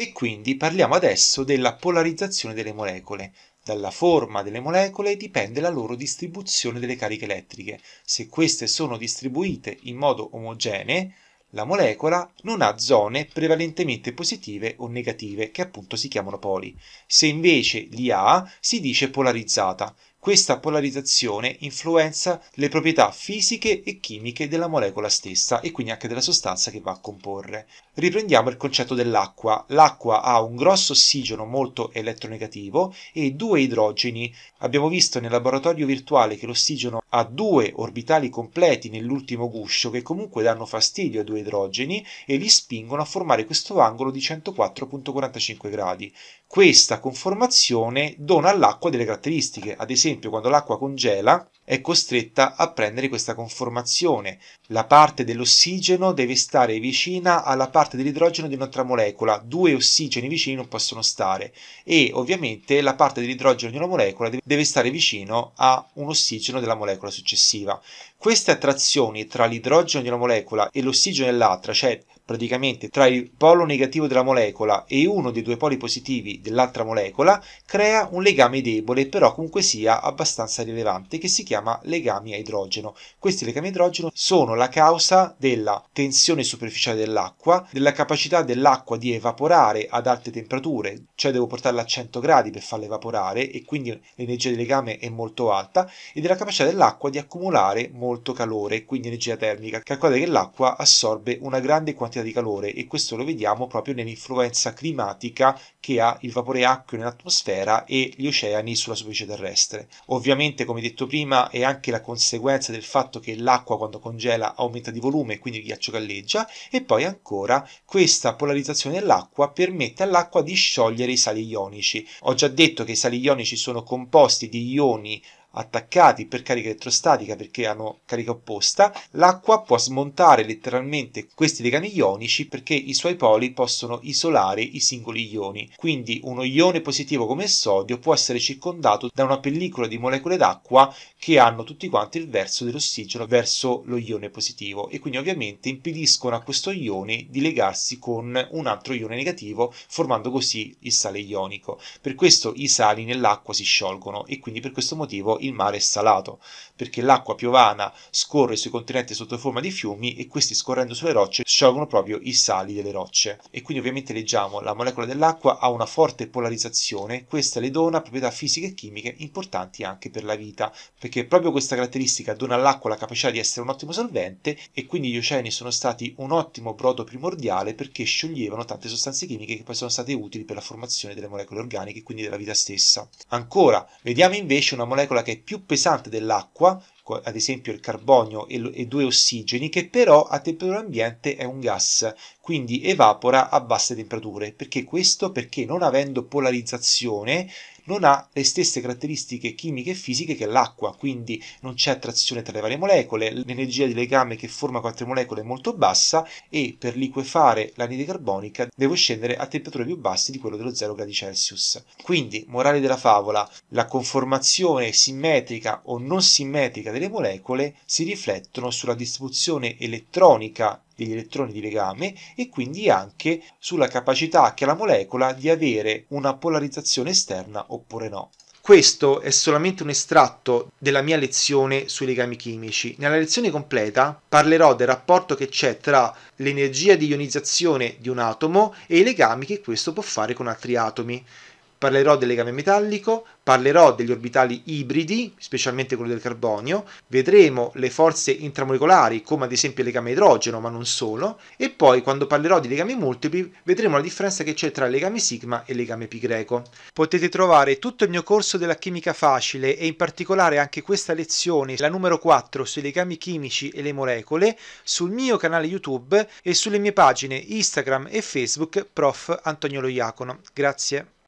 E quindi parliamo adesso della polarizzazione delle molecole. Dalla forma delle molecole dipende la loro distribuzione delle cariche elettriche. Se queste sono distribuite in modo omogenee, la molecola non ha zone prevalentemente positive o negative, che appunto si chiamano poli. Se invece li ha, si dice polarizzata. Questa polarizzazione influenza le proprietà fisiche e chimiche della molecola stessa e quindi anche della sostanza che va a comporre. Riprendiamo il concetto dell'acqua. L'acqua ha un grosso ossigeno molto elettronegativo e due idrogeni. Abbiamo visto nel laboratorio virtuale che l'ossigeno ha due orbitali completi nell'ultimo guscio che comunque danno fastidio a due idrogeni e li spingono a formare questo angolo di 104.45 gradi questa conformazione dona all'acqua delle caratteristiche, ad esempio quando l'acqua congela è costretta a prendere questa conformazione, la parte dell'ossigeno deve stare vicina alla parte dell'idrogeno di un'altra molecola, due ossigeni vicini non possono stare e ovviamente la parte dell'idrogeno di una molecola deve stare vicino a un ossigeno della molecola successiva. Queste attrazioni tra l'idrogeno di una molecola e l'ossigeno dell'altra, cioè praticamente tra il polo negativo della molecola e uno dei due poli positivi dell'altra molecola crea un legame debole, però comunque sia abbastanza rilevante, che si chiama legami a idrogeno. Questi legami a idrogeno sono la causa della tensione superficiale dell'acqua, della capacità dell'acqua di evaporare ad alte temperature, cioè devo portarla a 100 gradi per farla evaporare e quindi l'energia di legame è molto alta, e della capacità dell'acqua di accumulare molto calore, quindi energia termica. Calcolate che l'acqua assorbe una grande quantità di calore e questo lo vediamo proprio nell'influenza climatica che ha il il vapore acqueo nell'atmosfera e gli oceani sulla superficie terrestre. Ovviamente, come detto prima, è anche la conseguenza del fatto che l'acqua quando congela aumenta di volume e quindi il ghiaccio galleggia e poi ancora questa polarizzazione dell'acqua permette all'acqua di sciogliere i sali ionici. Ho già detto che i sali ionici sono composti di ioni attaccati per carica elettrostatica perché hanno carica opposta, l'acqua può smontare letteralmente questi legami ionici perché i suoi poli possono isolare i singoli ioni. Quindi uno ione positivo come il sodio può essere circondato da una pellicola di molecole d'acqua che hanno tutti quanti il verso dell'ossigeno verso lo ione positivo e quindi ovviamente impediscono a questo ione di legarsi con un altro ione negativo formando così il sale ionico. Per questo i sali nell'acqua si sciolgono e quindi per questo motivo il mare è salato, perché l'acqua piovana scorre sui continenti sotto forma di fiumi e questi scorrendo sulle rocce sciolgono proprio i sali delle rocce. E quindi ovviamente leggiamo la molecola dell'acqua ha una forte polarizzazione, questa le dona proprietà fisiche e chimiche importanti anche per la vita, perché proprio questa caratteristica dona all'acqua la capacità di essere un ottimo solvente e quindi gli oceani sono stati un ottimo brodo primordiale perché scioglievano tante sostanze chimiche che poi sono state utili per la formazione delle molecole organiche e quindi della vita stessa. Ancora, vediamo invece una molecola che che è più pesante dell'acqua, ad esempio il carbonio e, due ossigeni, che però a temperatura ambiente è un gas, quindi evapora a basse temperature. Perché questo? Perché non avendo polarizzazione non ha le stesse caratteristiche chimiche e fisiche che l'acqua, quindi non c'è attrazione tra le varie molecole, l'energia di legame che forma quattro molecole è molto bassa e per liquefare l'anide carbonica devo scendere a temperature più basse di quello dello 0 gradi Quindi, morale della favola, la conformazione simmetrica o non simmetrica delle molecole si riflettono sulla distribuzione elettronica degli elettroni di legame e quindi anche sulla capacità che la molecola di avere una polarizzazione esterna oppure no. Questo è solamente un estratto della mia lezione sui legami chimici. Nella lezione completa parlerò del rapporto che c'è tra l'energia di ionizzazione di un atomo e i legami che questo può fare con altri atomi parlerò del legame metallico, parlerò degli orbitali ibridi, specialmente quello del carbonio, vedremo le forze intramolecolari come ad esempio il legame idrogeno, ma non solo, e poi quando parlerò di legami multipli vedremo la differenza che c'è tra il legame sigma e il legame pi greco. Potete trovare tutto il mio corso della chimica facile e in particolare anche questa lezione, la numero 4 sui legami chimici e le molecole, sul mio canale YouTube e sulle mie pagine Instagram e Facebook Prof. Antonio Lo Iacono. Grazie.